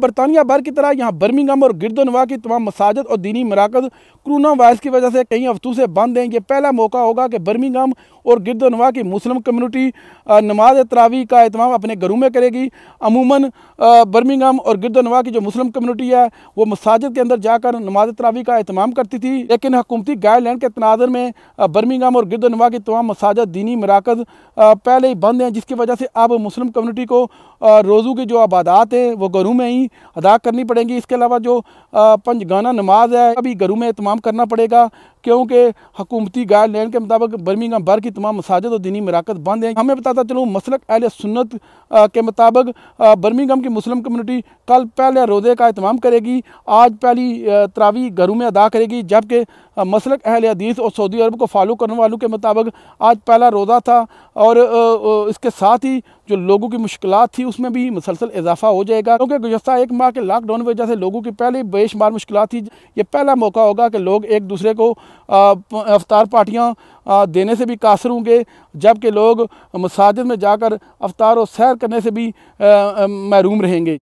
बरतानिया भर की तरह यहाँ बर्मिंगम और गिरदोनवा की तमाम मसाजद और दीनी मराकज कोरोना वायरस की वजह से कई हफ्तों से बंद हैं ये पहला मौका होगा कि बर्मिंगम और गिरदनवा की मुस्लिम कम्यूनिटी नमाज तरावी का अहतमाम अपने घरों में करेगी अमूमन बर्मिंगम और गिरदोनवा की जो मुस्लिम कम्यूनिटी है वो मसाजद के अंदर जाकर नमाज तरावी का अहतमाम करती थी लेकिन हकूमती गाइडलाइन के तनाजर में बर्मिंगम और गिरदोनवा की तमाम मसाजद दीनी मराकज पहले ही बंद हैं जिसकी वजह से अब मुस्लिम कम्यूनिटी को रोज़ू की जो आबादात हैं वो घरों में ही अदा करनी पड़ेंगी इसके अलावा जो पंजगाना नमाज है अभी घरों में तमाम करना पड़ेगा क्योंकि हकूमती गाइडलाइन के मुताबिक बर्मिंगम भर की तमाम मसाजद और दीनी मराकत बंद हैं हमें बताता चलूँ मसलक अहल सुन्नत के मुताबिक बर्मिंगम की मुस्लिम कम्युनिटी कल पहले रोज़े का अहतमाम करेगी आज पहली तरावी घरों में अदा करेगी जबकि मसलक अहल हदीस और सऊदी अरब को फॉलो करने वालों के मुताबिक आज पहला रोज़ा था और इसके साथ ही जो लोगों की मुश्किल थी उसमें भी मुसलसल इजाफा हो जाएगा क्योंकि गुजस्ता एक माह के लॉकडाउन वजह से लोगों की पहले बेशुमार मुश्किल थी ये पहला मौका होगा कि लोग एक दूसरे को अवतार पार्टियाँ देने से भी कासर होंगे जबकि लोग मसाजिद में जाकर अवतार और सैर करने से भी महरूम रहेंगे